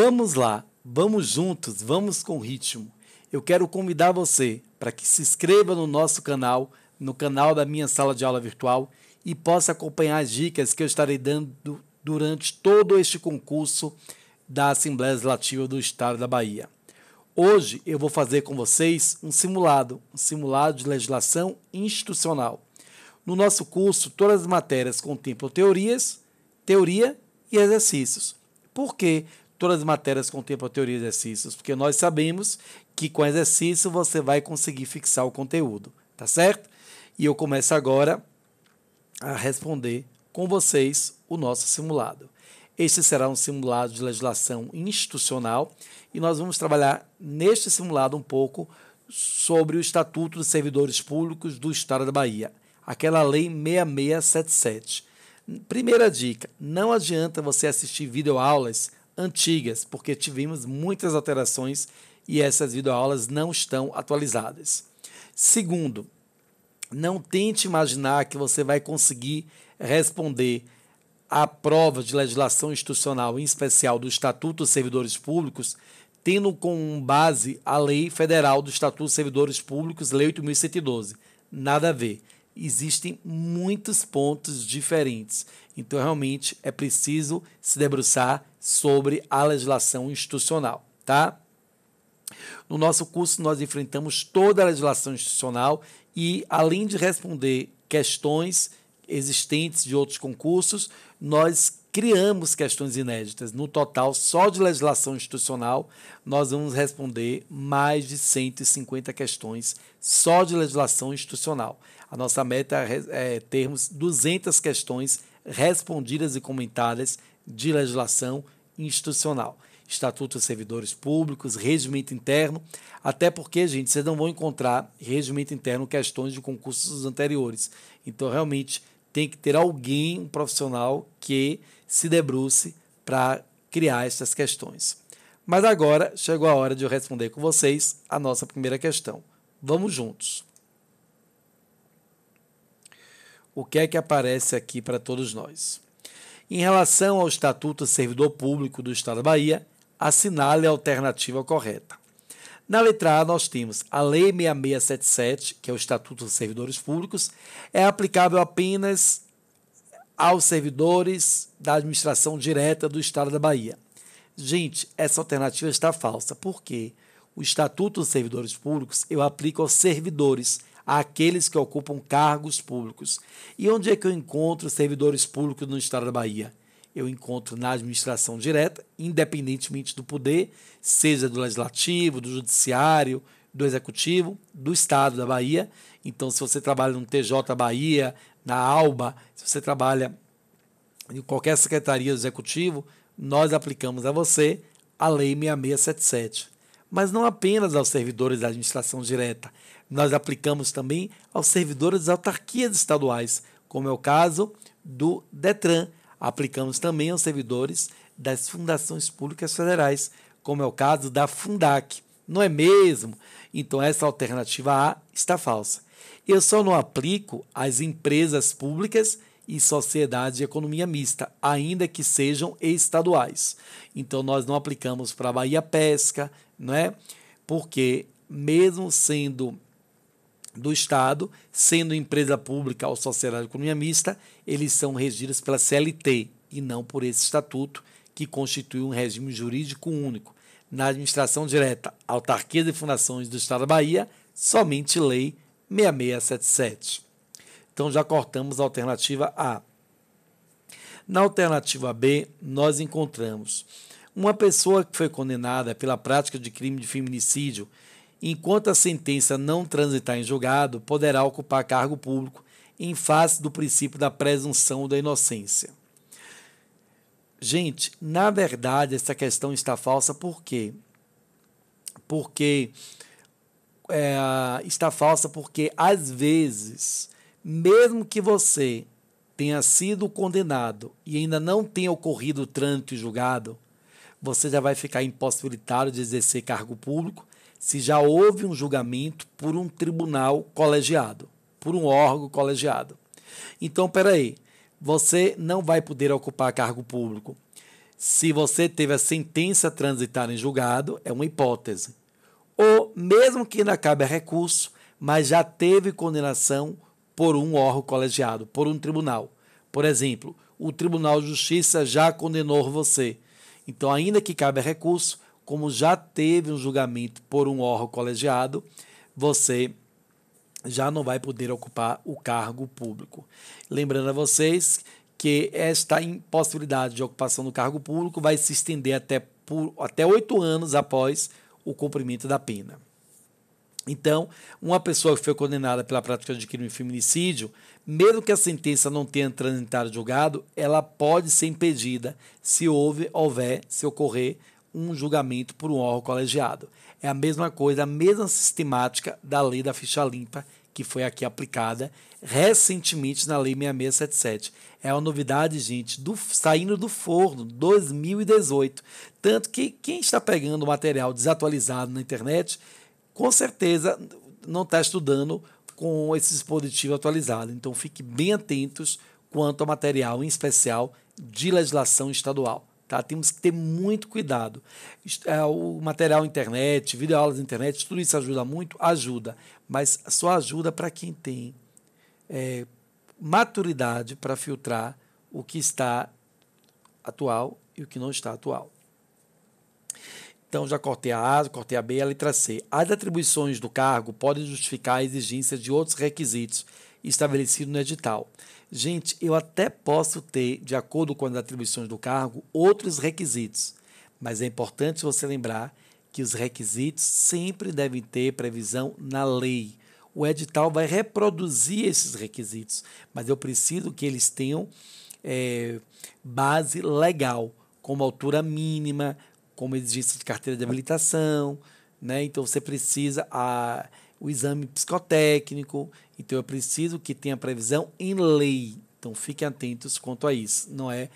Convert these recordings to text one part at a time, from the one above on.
Vamos lá, vamos juntos, vamos com ritmo. Eu quero convidar você para que se inscreva no nosso canal, no canal da minha sala de aula virtual e possa acompanhar as dicas que eu estarei dando durante todo este concurso da Assembleia Legislativa do Estado da Bahia. Hoje eu vou fazer com vocês um simulado, um simulado de legislação institucional. No nosso curso, todas as matérias contemplam teorias, teoria e exercícios. Por quê? todas as matérias tempo a teoria de exercícios, porque nós sabemos que com exercício você vai conseguir fixar o conteúdo, tá certo? E eu começo agora a responder com vocês o nosso simulado. Este será um simulado de legislação institucional e nós vamos trabalhar neste simulado um pouco sobre o Estatuto dos Servidores Públicos do Estado da Bahia, aquela lei 6677. Primeira dica: não adianta você assistir videoaulas antigas, porque tivemos muitas alterações e essas videoaulas não estão atualizadas. Segundo, não tente imaginar que você vai conseguir responder à prova de legislação institucional, em especial do Estatuto dos Servidores Públicos, tendo como base a Lei Federal do Estatuto dos Servidores Públicos, Lei 8.112. Nada a ver existem muitos pontos diferentes. Então, realmente, é preciso se debruçar sobre a legislação institucional, tá? No nosso curso, nós enfrentamos toda a legislação institucional e, além de responder questões existentes de outros concursos, nós criamos questões inéditas. No total, só de legislação institucional, nós vamos responder mais de 150 questões só de legislação institucional. A nossa meta é, é termos 200 questões respondidas e comentadas de legislação institucional. Estatuto dos Servidores Públicos, regimento interno, até porque, gente, vocês não vão encontrar regimento interno questões de concursos anteriores. Então, realmente, tem que ter alguém, um profissional, que se debruce para criar essas questões. Mas agora chegou a hora de eu responder com vocês a nossa primeira questão. Vamos juntos. O que é que aparece aqui para todos nós? Em relação ao Estatuto Servidor Público do Estado da Bahia, assinale a alternativa correta. Na letra A, nós temos a Lei 6677, que é o Estatuto dos Servidores Públicos, é aplicável apenas aos servidores da administração direta do Estado da Bahia. Gente, essa alternativa está falsa, porque o Estatuto dos Servidores Públicos eu aplico aos servidores, àqueles que ocupam cargos públicos. E onde é que eu encontro servidores públicos no Estado da Bahia? eu encontro na administração direta, independentemente do poder, seja do legislativo, do judiciário, do executivo, do estado da Bahia. Então, se você trabalha no TJ Bahia, na ALBA, se você trabalha em qualquer secretaria do executivo, nós aplicamos a você a Lei 6677. Mas não apenas aos servidores da administração direta, nós aplicamos também aos servidores das autarquias estaduais, como é o caso do Detran, Aplicamos também aos servidores das fundações públicas federais, como é o caso da Fundac. Não é mesmo? Então essa alternativa A está falsa. Eu só não aplico às empresas públicas e sociedades de economia mista, ainda que sejam estaduais. Então nós não aplicamos para a Bahia Pesca, não é? Porque mesmo sendo do Estado, sendo empresa pública ou sociedade economia mista, eles são regidos pela CLT e não por esse estatuto que constitui um regime jurídico único. Na administração direta, autarquias e fundações do Estado da Bahia, somente lei 6677. Então já cortamos a alternativa A. Na alternativa B, nós encontramos uma pessoa que foi condenada pela prática de crime de feminicídio enquanto a sentença não transitar em julgado, poderá ocupar cargo público em face do princípio da presunção da inocência. Gente, na verdade, essa questão está falsa por quê? Porque é, está falsa porque, às vezes, mesmo que você tenha sido condenado e ainda não tenha ocorrido o trânsito e julgado, você já vai ficar impossibilitado de exercer cargo público se já houve um julgamento por um tribunal colegiado, por um órgão colegiado. Então, peraí, você não vai poder ocupar cargo público. Se você teve a sentença transitada em julgado, é uma hipótese. Ou, mesmo que ainda cabe a recurso, mas já teve condenação por um órgão colegiado, por um tribunal. Por exemplo, o Tribunal de Justiça já condenou você. Então, ainda que cabe a recurso, como já teve um julgamento por um órgão colegiado, você já não vai poder ocupar o cargo público. Lembrando a vocês que esta impossibilidade de ocupação do cargo público vai se estender até por, até oito anos após o cumprimento da pena. Então, uma pessoa que foi condenada pela prática de crime e feminicídio, mesmo que a sentença não tenha transitado julgado, ela pode ser impedida se houve, houver, se ocorrer um julgamento por um órgão colegiado. É a mesma coisa, a mesma sistemática da lei da ficha limpa, que foi aqui aplicada recentemente na lei 6677. É uma novidade, gente, do, saindo do forno 2018. Tanto que quem está pegando material desatualizado na internet, com certeza não está estudando com esse dispositivo atualizado. Então fique bem atentos quanto ao material, em especial de legislação estadual. Tá? Temos que ter muito cuidado. É, o material internet, videoaulas na internet, tudo isso ajuda muito? Ajuda, mas só ajuda para quem tem é, maturidade para filtrar o que está atual e o que não está atual. Então, já cortei a A, cortei a B e a letra C. As atribuições do cargo podem justificar a exigência de outros requisitos estabelecidos no edital. Gente, eu até posso ter, de acordo com as atribuições do cargo, outros requisitos, mas é importante você lembrar que os requisitos sempre devem ter previsão na lei. O edital vai reproduzir esses requisitos, mas eu preciso que eles tenham é, base legal, como altura mínima, como exigência de carteira de habilitação, né? Então você precisa a ah, o exame psicotécnico. Então, é preciso que tenha previsão em lei. Então, fiquem atentos quanto a isso. Não é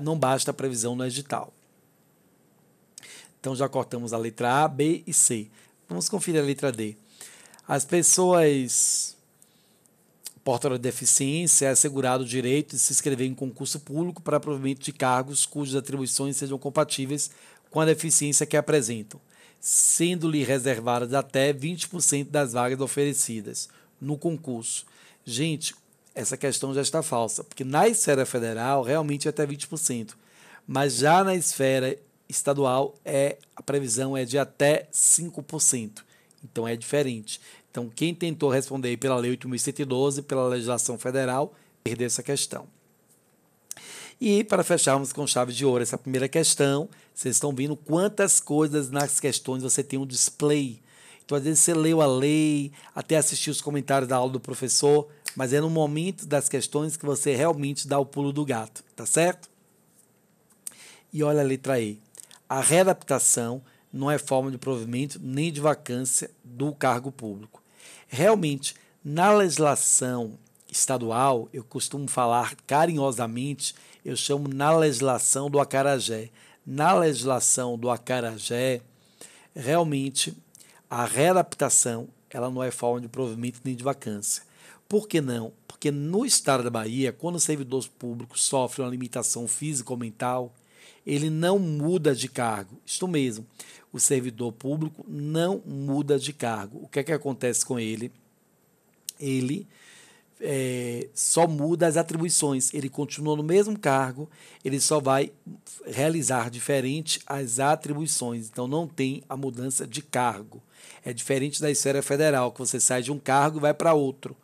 não basta a previsão no edital. Então, já cortamos a letra A, B e C. Vamos conferir a letra D. As pessoas portadoras de deficiência é assegurado o direito de se inscrever em concurso público para provimento de cargos cujas atribuições sejam compatíveis com a deficiência que apresentam sendo-lhe reservadas até 20% das vagas oferecidas no concurso. Gente, essa questão já está falsa, porque na esfera federal realmente é até 20%, mas já na esfera estadual é a previsão é de até 5%. Então é diferente. Então quem tentou responder pela lei 8112, pela legislação federal, perdeu essa questão. E para fecharmos com chave de ouro essa primeira questão, vocês estão vendo quantas coisas nas questões você tem um display. Então, às vezes, você leu a lei, até assistiu os comentários da aula do professor, mas é no momento das questões que você realmente dá o pulo do gato, tá certo? E olha a letra E. A readaptação não é forma de provimento nem de vacância do cargo público. Realmente, na legislação estadual, eu costumo falar carinhosamente, eu chamo na legislação do acarajé. Na legislação do acarajé, realmente a readaptação ela não é forma de provimento nem de vacância. Por que não? Porque no estado da Bahia, quando o servidor público sofre uma limitação física ou mental, ele não muda de cargo. Isto mesmo, o servidor público não muda de cargo. O que é que acontece com ele? Ele é, só muda as atribuições. Ele continua no mesmo cargo, ele só vai realizar diferente as atribuições. Então não tem a mudança de cargo. É diferente da esfera federal, que você sai de um cargo e vai para outro.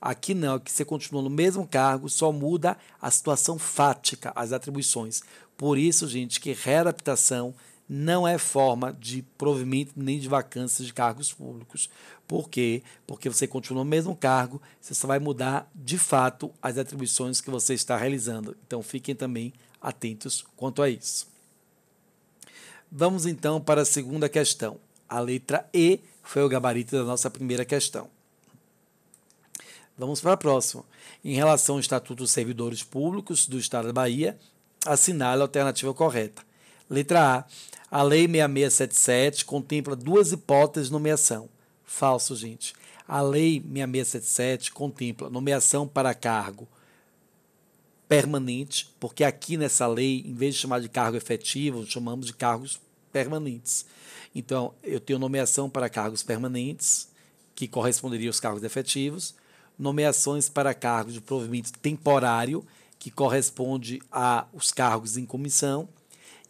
Aqui não, aqui você continua no mesmo cargo, só muda a situação fática, as atribuições. Por isso, gente, que readaptação não é forma de provimento nem de vacância de cargos públicos. Por quê? Porque você continua no mesmo cargo, você só vai mudar de fato as atribuições que você está realizando. Então fiquem também atentos quanto a isso. Vamos então para a segunda questão. A letra E foi o gabarito da nossa primeira questão. Vamos para a próxima. Em relação ao Estatuto dos Servidores Públicos do Estado da Bahia, assinale a alternativa correta. Letra A. A Lei 6677 contempla duas hipóteses de nomeação. Falso, gente. A Lei 6677 contempla nomeação para cargo permanente, porque aqui nessa lei, em vez de chamar de cargo efetivo, chamamos de cargos permanentes. Então, eu tenho nomeação para cargos permanentes, que corresponderia aos cargos efetivos, nomeações para cargos de provimento temporário, que corresponde aos cargos em comissão,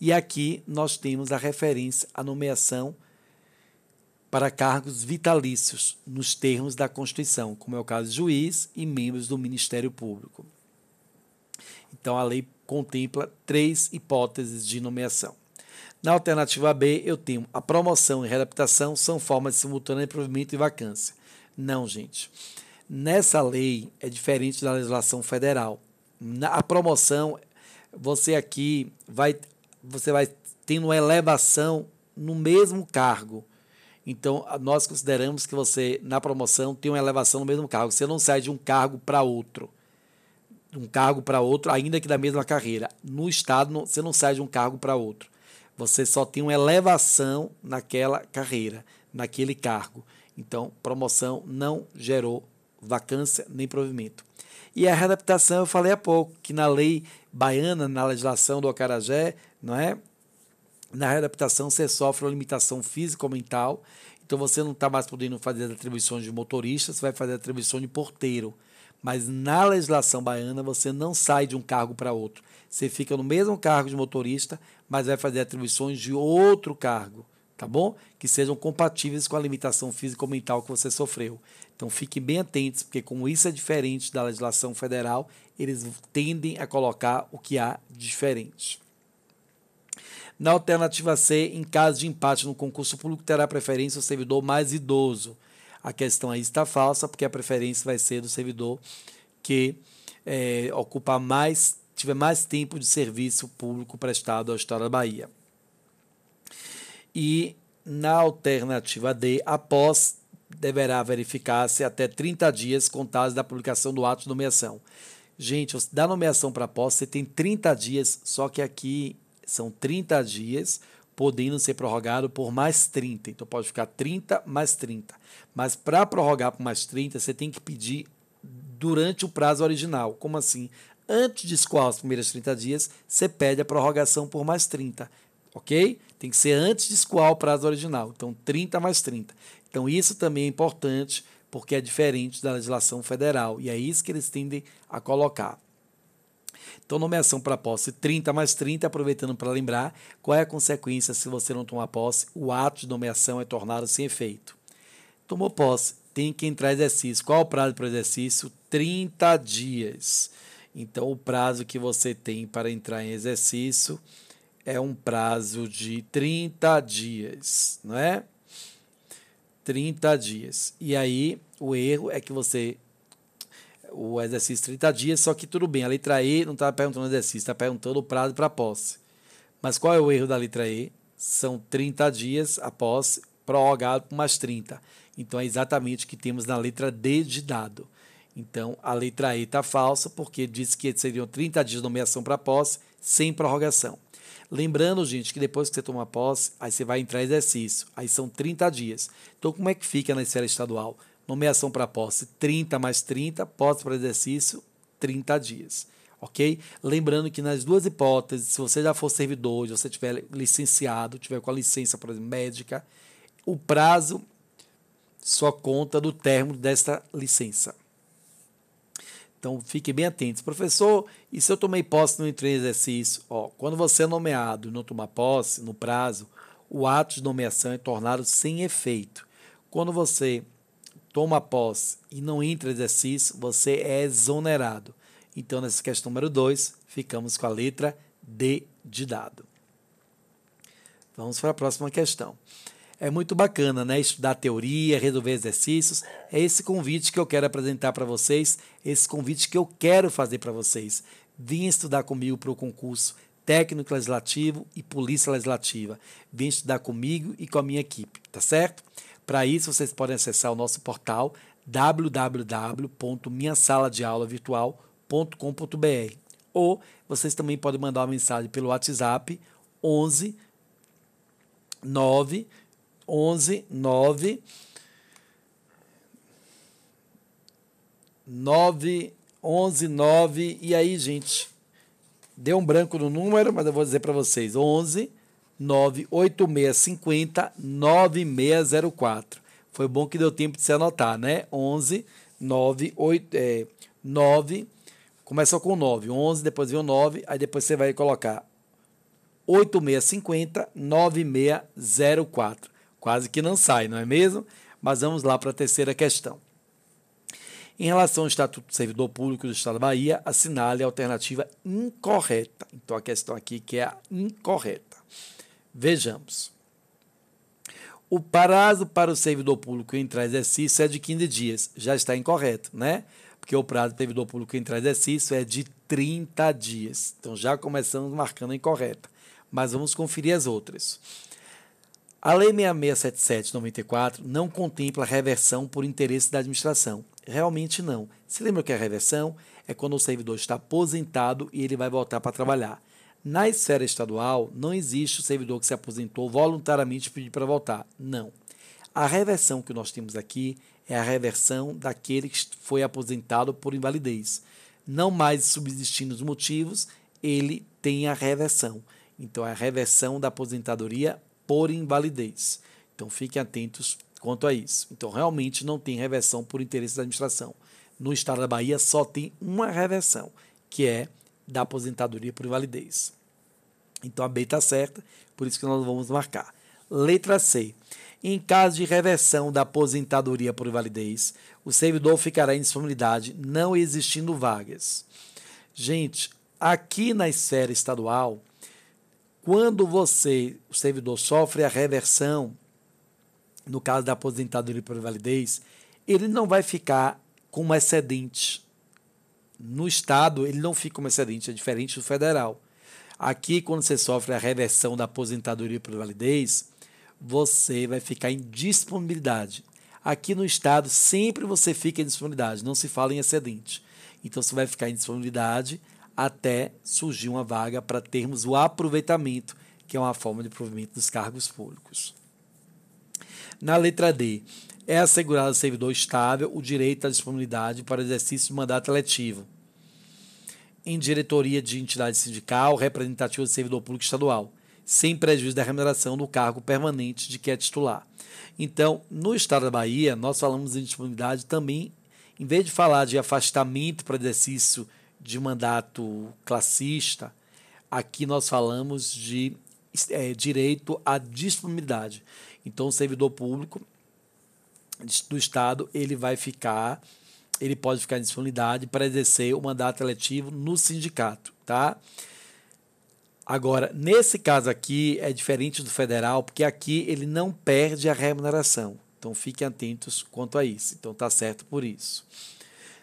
e aqui nós temos a referência à nomeação para cargos vitalícios nos termos da Constituição, como é o caso de juiz e membros do Ministério Público. Então a lei contempla três hipóteses de nomeação. Na alternativa B, eu tenho a promoção e readaptação são formas simultâneas de provimento e vacância. Não, gente. Nessa lei é diferente da legislação federal. Na, a promoção, você aqui vai você vai tendo uma elevação no mesmo cargo. Então, nós consideramos que você, na promoção, tem uma elevação no mesmo cargo. Você não sai de um cargo para outro. De um cargo para outro, ainda que da mesma carreira. No Estado, você não sai de um cargo para outro. Você só tem uma elevação naquela carreira, naquele cargo. Então, promoção não gerou vacância nem provimento. E a readaptação, eu falei há pouco, que na lei baiana, na legislação do Acarajé, não é? Na readaptação, você sofre uma limitação física ou mental, então você não está mais podendo fazer as atribuições de motorista, você vai fazer a atribuição de porteiro. Mas na legislação baiana, você não sai de um cargo para outro. Você fica no mesmo cargo de motorista, mas vai fazer atribuições de outro cargo, tá bom? Que sejam compatíveis com a limitação física ou mental que você sofreu. Então fique bem atentos, porque como isso é diferente da legislação federal, eles tendem a colocar o que há diferente. Na alternativa C, em caso de empate no concurso público, terá preferência o servidor mais idoso. A questão aí está falsa, porque a preferência vai ser do servidor que é, ocupar mais, tiver mais tempo de serviço público prestado ao Estado da Bahia. E na alternativa D, após deverá verificar-se até 30 dias contados da publicação do ato de nomeação. Gente, da nomeação para posse, você tem 30 dias, só que aqui são 30 dias, podendo ser prorrogado por mais 30. Então pode ficar 30 mais 30. Mas para prorrogar por mais 30, você tem que pedir durante o prazo original. Como assim? Antes de escoar os primeiros 30 dias, você pede a prorrogação por mais 30. Ok? Tem que ser antes de escoar o prazo original. Então, 30 mais 30. Então, isso também é importante porque é diferente da legislação federal. E é isso que eles tendem a colocar. Então, nomeação para posse 30 mais 30, aproveitando para lembrar qual é a consequência se você não tomar posse, o ato de nomeação é tornado sem efeito. Tomou posse, tem que entrar exercício. Qual é o prazo para o exercício? 30 dias. Então, o prazo que você tem para entrar em exercício é um prazo de 30 dias, não é? 30 dias. E aí, o erro é que você o exercício 30 dias, só que tudo bem, a letra E não está perguntando o exercício, está perguntando o prazo para posse. Mas qual é o erro da letra E? São 30 dias após prorrogado por mais 30. Então é exatamente o que temos na letra D de dado. Então a letra E está falsa porque diz que seriam 30 dias de nomeação para posse sem prorrogação. Lembrando, gente, que depois que você toma posse, aí você vai entrar em exercício. Aí são 30 dias. Então, como é que fica na esfera estadual? nomeação para posse 30 mais 30, posse para exercício 30 dias. Ok? Lembrando que nas duas hipóteses, se você já for servidor, se você tiver licenciado, tiver com a licença, por exemplo, médica, o prazo só conta do termo desta licença. Então fiquem bem atentos, professor. E se eu tomei posse no entrei em exercício? Ó, quando você é nomeado e não tomar posse no prazo, o ato de nomeação é tornado sem efeito. Quando você toma posse e não entra em exercício, você é exonerado. Então, nessa questão número 2, ficamos com a letra D de dado. Vamos para a próxima questão. É muito bacana, né? Estudar teoria, resolver exercícios. É esse convite que eu quero apresentar para vocês, esse convite que eu quero fazer para vocês. Vim estudar comigo para o concurso técnico legislativo e polícia legislativa. Vem estudar comigo e com a minha equipe, tá certo? Para isso, vocês podem acessar o nosso portal www.minhasaladeaulavirtual.com.br ou vocês também podem mandar uma mensagem pelo WhatsApp 11 9 11 9 9 11 9 e aí, gente, deu um branco no número, mas eu vou dizer para vocês, 11 98650 9604. Foi bom que deu tempo de se anotar, né? 11 98 é, 9 começa com 9, 11, depois vem o 9, aí depois você vai colocar 8650 9604. Quase que não sai, não é mesmo? Mas vamos lá para a terceira questão. Em relação ao Estatuto do Servidor Público do Estado da Bahia, assinale a alternativa incorreta. Então, a questão aqui que é a incorreta. Vejamos. O prazo para o servidor público entrar em exercício é de 15 dias. Já está incorreto, né? Porque o prazo para o servidor público entrar em exercício é de 30 dias. Então já começamos marcando a incorreta. Mas vamos conferir as outras. A Lei 6677-94 não contempla reversão por interesse da administração. Realmente não. Se lembra o que é reversão? É quando o servidor está aposentado e ele vai voltar para trabalhar. Na esfera estadual, não existe o servidor que se aposentou voluntariamente pedir para voltar. Não. A reversão que nós temos aqui é a reversão daquele que foi aposentado por invalidez. Não mais subsistindo os motivos, ele tem a reversão. Então, é a reversão da aposentadoria por invalidez. Então, fiquem atentos quanto a isso. Então, realmente não tem reversão por interesse da administração. No estado da Bahia, só tem uma reversão, que é da aposentadoria por invalidez. Então a B está certa, por isso que nós vamos marcar. Letra C. Em caso de reversão da aposentadoria por invalidez, o servidor ficará em disponibilidade, não existindo vagas. Gente, aqui na esfera estadual, quando você, o servidor, sofre a reversão, no caso da aposentadoria por invalidez, ele não vai ficar como excedente no Estado, ele não fica como excedente, é diferente do federal. Aqui, quando você sofre a reversão da aposentadoria por validez, você vai ficar em disponibilidade. Aqui no Estado, sempre você fica em disponibilidade, não se fala em excedente. Então, você vai ficar em disponibilidade até surgir uma vaga para termos o aproveitamento, que é uma forma de provimento dos cargos públicos. Na letra D, é assegurado ao servidor estável o direito à disponibilidade para exercício de mandato eletivo em diretoria de entidade sindical representativa do servidor público estadual, sem prejuízo da remuneração do cargo permanente de que é titular. Então, no estado da Bahia, nós falamos em disponibilidade também, em vez de falar de afastamento para exercício de mandato classista, aqui nós falamos de é, direito à disponibilidade. Então, o servidor público do Estado, ele vai ficar, ele pode ficar em disponibilidade para exercer o mandato eletivo no sindicato, tá? Agora, nesse caso aqui, é diferente do federal, porque aqui ele não perde a remuneração. Então, fiquem atentos quanto a isso. Então, tá certo por isso.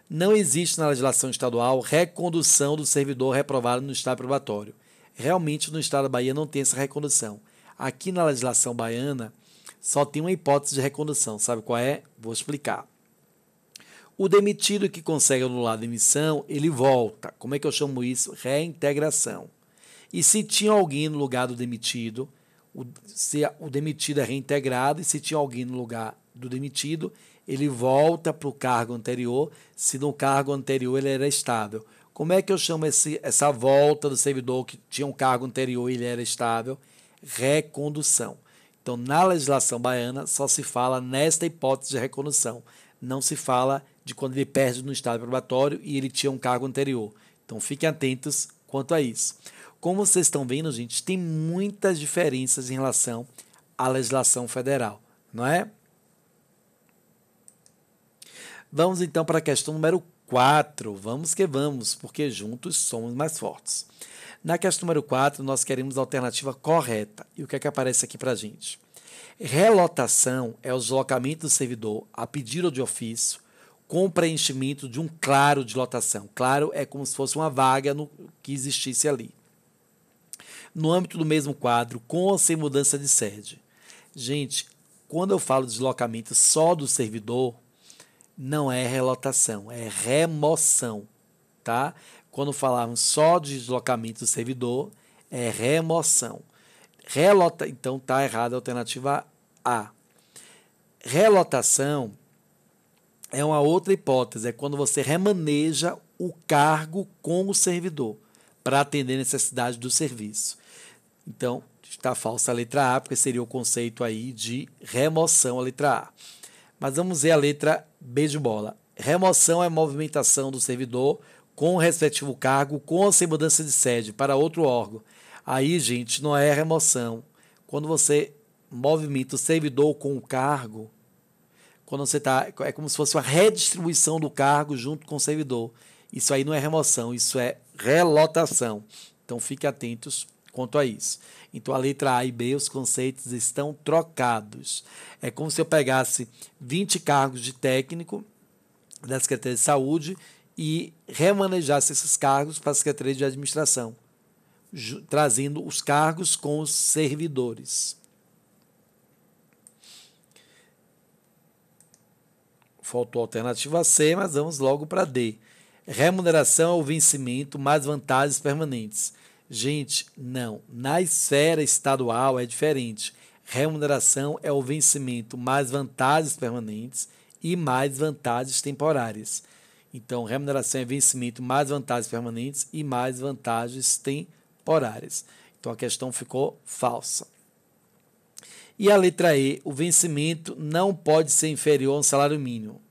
Não existe na legislação estadual recondução do servidor reprovado no estado probatório. Realmente, no estado da Bahia não tem essa recondução. Aqui na legislação baiana, só tem uma hipótese de recondução. Sabe qual é? Vou explicar. O demitido que consegue anular a demissão, ele volta. Como é que eu chamo isso? Reintegração. E se tinha alguém no lugar do demitido, o, se o demitido é reintegrado, e se tinha alguém no lugar do demitido, ele volta para o cargo anterior, se no cargo anterior ele era estável. Como é que eu chamo esse, essa volta do servidor que tinha um cargo anterior e ele era estável? Recondução. Então, na legislação baiana, só se fala nesta hipótese de recondução. Não se fala de quando ele perde no estado probatório e ele tinha um cargo anterior. Então, fiquem atentos quanto a isso. Como vocês estão vendo, gente, tem muitas diferenças em relação à legislação federal, não é? Vamos então para a questão número 4, vamos que vamos, porque juntos somos mais fortes. Na questão número 4, nós queremos a alternativa correta. E o que é que aparece aqui para a gente? Relotação é o deslocamento do servidor a pedido de ofício com preenchimento de um claro de lotação. Claro é como se fosse uma vaga no, que existisse ali. No âmbito do mesmo quadro, com ou sem mudança de sede. Gente, quando eu falo de deslocamento só do servidor, não é relotação, é remoção, tá? Quando falarmos só de deslocamento do servidor, é remoção. Relota, então tá errada a alternativa A. Relotação é uma outra hipótese, é quando você remaneja o cargo com o servidor para atender a necessidade do serviço. Então, está falsa a letra A, porque seria o conceito aí de remoção a letra A. Mas vamos ver a letra B de bola. Remoção é movimentação do servidor com o respectivo cargo, com ou sem mudança de sede, para outro órgão. Aí, gente, não é remoção. Quando você movimenta o servidor com o cargo, quando você tá, é como se fosse uma redistribuição do cargo junto com o servidor. Isso aí não é remoção, isso é relotação. Então, fiquem atentos quanto a isso. Então a letra A e B, os conceitos estão trocados. É como se eu pegasse 20 cargos de técnico da Secretaria de Saúde e remanejasse esses cargos para a Secretaria de Administração, trazendo os cargos com os servidores. Faltou a alternativa C, mas vamos logo para D. Remuneração ao vencimento mais vantagens permanentes. Gente, não. Na esfera estadual é diferente. Remuneração é o vencimento mais vantagens permanentes e mais vantagens temporárias. Então, remuneração é vencimento mais vantagens permanentes e mais vantagens temporárias. Então, a questão ficou falsa. E a letra E, o vencimento não pode ser inferior a um salário mínimo.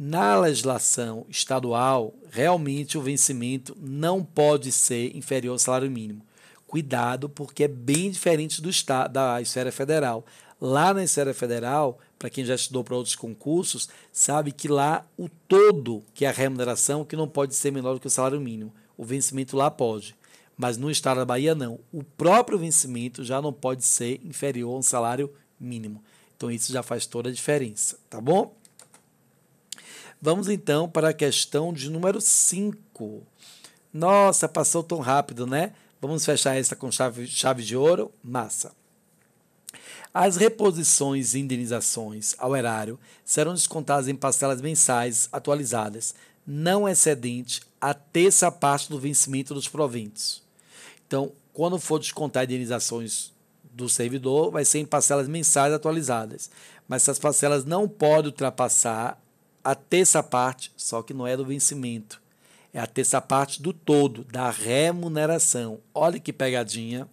Na legislação estadual, realmente o vencimento não pode ser inferior ao salário mínimo. Cuidado, porque é bem diferente do estado, da esfera federal. Lá na esfera federal, para quem já estudou para outros concursos, sabe que lá o todo, que é a remuneração, que não pode ser menor do que o salário mínimo. O vencimento lá pode. Mas no estado da Bahia, não. O próprio vencimento já não pode ser inferior a um salário mínimo. Então, isso já faz toda a diferença, tá bom? Vamos então para a questão de número 5. Nossa, passou tão rápido, né? Vamos fechar esta com chave, chave de ouro? Massa. As reposições e indenizações ao erário serão descontadas em parcelas mensais atualizadas, não excedente a terça parte do vencimento dos proventos. Então, quando for descontar indenizações do servidor, vai ser em parcelas mensais atualizadas. Mas essas parcelas não podem ultrapassar a terça parte, só que não é do vencimento, é a terça parte do todo, da remuneração. Olha que pegadinha.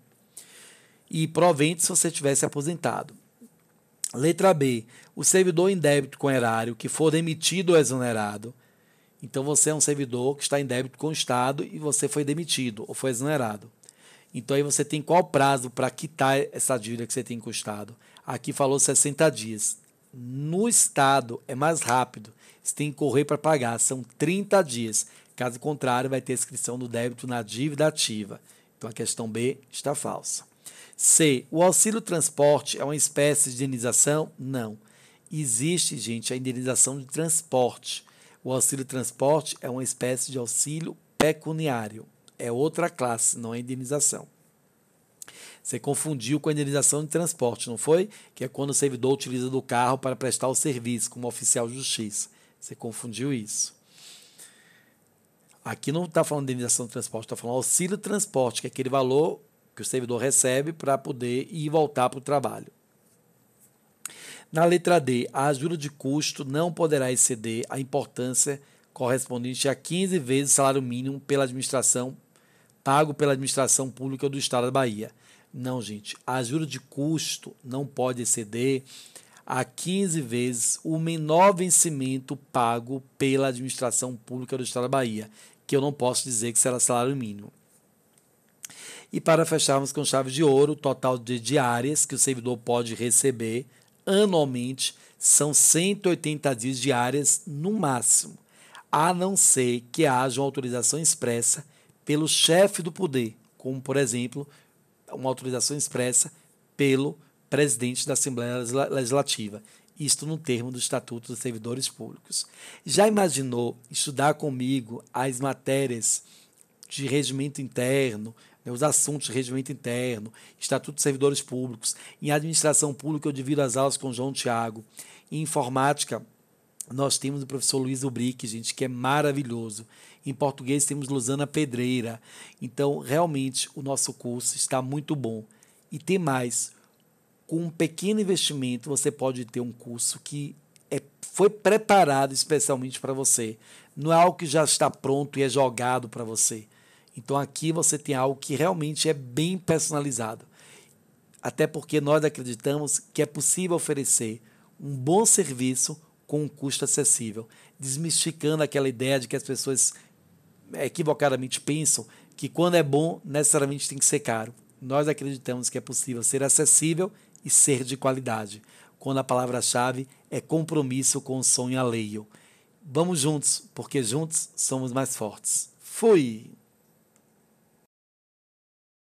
E provente se você tivesse aposentado. Letra B. O servidor em débito com erário que for demitido ou exonerado. Então você é um servidor que está em débito com o Estado e você foi demitido ou foi exonerado. Então aí você tem qual prazo para quitar essa dívida que você tem com o Estado? Aqui falou 60 dias. No Estado é mais rápido. Você tem que correr para pagar, são 30 dias. Caso contrário, vai ter inscrição do débito na dívida ativa. Então a questão B está falsa. C. O auxílio transporte é uma espécie de indenização? Não. Existe, gente, a indenização de transporte. O auxílio transporte é uma espécie de auxílio pecuniário. É outra classe, não é indenização. Você confundiu com a indenização de transporte, não foi? Que é quando o servidor utiliza do carro para prestar o serviço, como oficial de justiça. Você confundiu isso. Aqui não está falando de indenização de transporte, está falando auxílio transporte, que é aquele valor que o servidor recebe para poder ir e voltar para o trabalho. Na letra D, a ajuda de custo não poderá exceder a importância correspondente a 15 vezes o salário mínimo pela administração pago pela administração pública do Estado da Bahia. Não, gente, a ajuda de custo não pode exceder a 15 vezes o menor vencimento pago pela administração pública do Estado da Bahia, que eu não posso dizer que será salário mínimo. E para fecharmos com chave de ouro, o total de diárias que o servidor pode receber anualmente são 180 dias diárias no máximo, a não ser que haja uma autorização expressa pelo chefe do poder, como por exemplo, uma autorização expressa pelo presidente da Assembleia Legislativa, isto no termo do Estatuto dos Servidores Públicos. Já imaginou estudar comigo as matérias de regimento interno, né, os assuntos de regimento interno, Estatuto dos Servidores Públicos, em administração pública eu divido as aulas com João Tiago, em informática nós temos o professor Luiz Ubrick, gente, que é maravilhoso. Em português temos Luzana Pedreira. Então, realmente, o nosso curso está muito bom. E tem mais, com um pequeno investimento, você pode ter um curso que é, foi preparado especialmente para você. Não é algo que já está pronto e é jogado para você. Então aqui você tem algo que realmente é bem personalizado. Até porque nós acreditamos que é possível oferecer um bom serviço com um custo acessível, desmistificando aquela ideia de que as pessoas equivocadamente pensam que quando é bom, necessariamente tem que ser caro. Nós acreditamos que é possível ser acessível e ser de qualidade, quando a palavra-chave é compromisso com o sonho alheio. Vamos juntos, porque juntos somos mais fortes. Fui!